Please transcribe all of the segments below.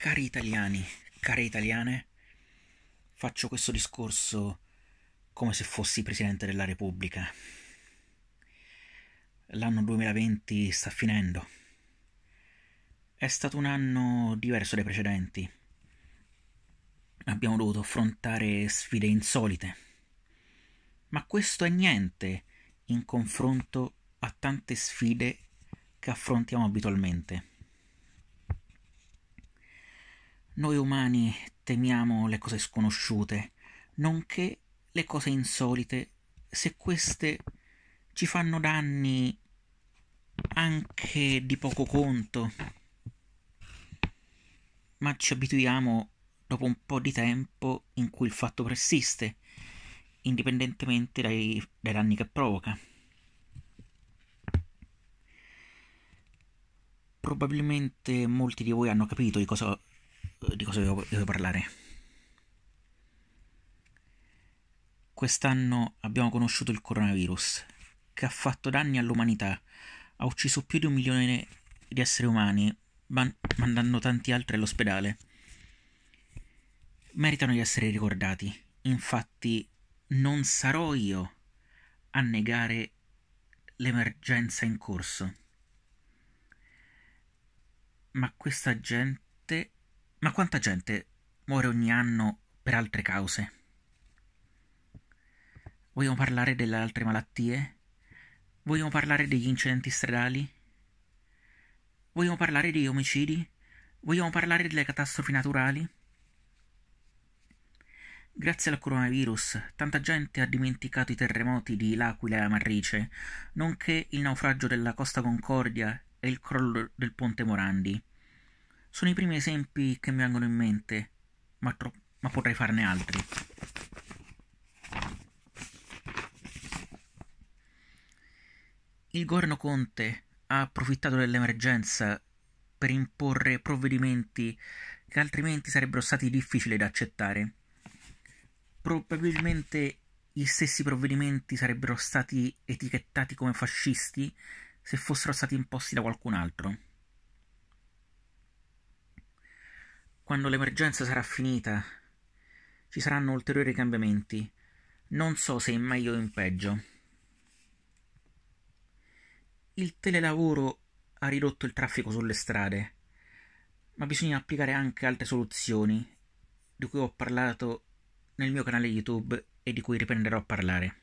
Cari italiani, care italiane, faccio questo discorso come se fossi Presidente della Repubblica. L'anno 2020 sta finendo. È stato un anno diverso dai precedenti. Abbiamo dovuto affrontare sfide insolite. Ma questo è niente in confronto a tante sfide che affrontiamo abitualmente noi umani temiamo le cose sconosciute, nonché le cose insolite, se queste ci fanno danni anche di poco conto. Ma ci abituiamo dopo un po' di tempo in cui il fatto persiste, indipendentemente dai, dai danni che provoca. Probabilmente molti di voi hanno capito di cosa eh, di cosa devo, devo parlare. Quest'anno abbiamo conosciuto il coronavirus, che ha fatto danni all'umanità, ha ucciso più di un milione di esseri umani, man- mandando tanti altri all'ospedale. Meritano di essere ricordati. Infatti, non sarò io a negare l'emergenza in corso. Ma questa gente ma quanta gente muore ogni anno per altre cause? Vogliamo parlare delle altre malattie? Vogliamo parlare degli incidenti stradali? Vogliamo parlare degli omicidi? Vogliamo parlare delle catastrofi naturali? Grazie al coronavirus, tanta gente ha dimenticato i terremoti di L'Aquila e Amarrice, nonché il naufragio della Costa Concordia e il crollo del ponte Morandi. Sono i primi esempi che mi vengono in mente, ma, tro- ma potrei farne altri. Il governo Conte ha approfittato dell'emergenza per imporre provvedimenti che altrimenti sarebbero stati difficili da accettare. Probabilmente gli stessi provvedimenti sarebbero stati etichettati come fascisti se fossero stati imposti da qualcun altro. Quando l'emergenza sarà finita, ci saranno ulteriori cambiamenti. Non so se in meglio o in peggio. Il telelavoro ha ridotto il traffico sulle strade, ma bisogna applicare anche altre soluzioni, di cui ho parlato nel mio canale YouTube e di cui riprenderò a parlare.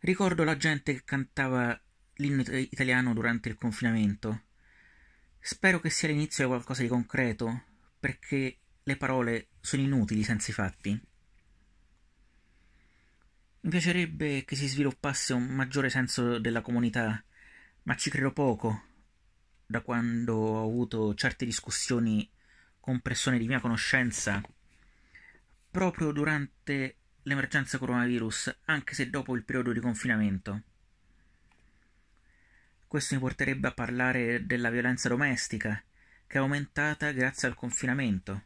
Ricordo la gente che cantava l'inno italiano durante il confinamento Spero che sia l'inizio di qualcosa di concreto, perché le parole sono inutili senza i fatti. Mi piacerebbe che si sviluppasse un maggiore senso della comunità, ma ci credo poco da quando ho avuto certe discussioni con persone di mia conoscenza proprio durante l'emergenza coronavirus, anche se dopo il periodo di confinamento. Questo mi porterebbe a parlare della violenza domestica, che è aumentata grazie al confinamento.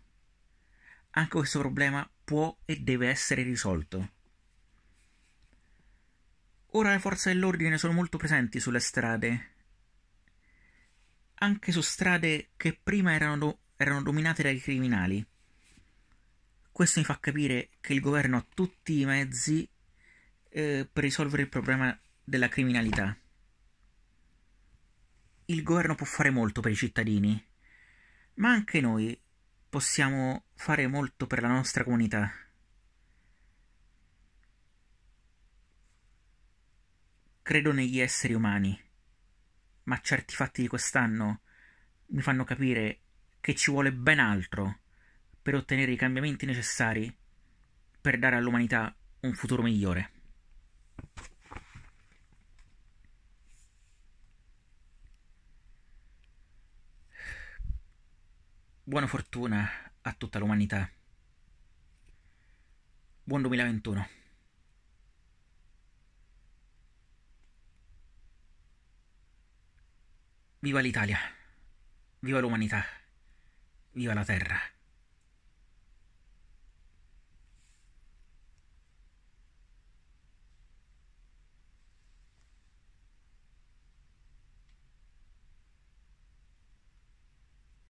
Anche questo problema può e deve essere risolto. Ora le forze dell'ordine sono molto presenti sulle strade, anche su strade che prima erano, do- erano dominate dai criminali. Questo mi fa capire che il governo ha tutti i mezzi eh, per risolvere il problema della criminalità il governo può fare molto per i cittadini, ma anche noi possiamo fare molto per la nostra comunità. Credo negli esseri umani, ma certi fatti di quest'anno mi fanno capire che ci vuole ben altro per ottenere i cambiamenti necessari per dare all'umanità un futuro migliore. Buona fortuna a tutta l'umanità. Buon 2021. Viva l'Italia. Viva l'umanità. Viva la terra.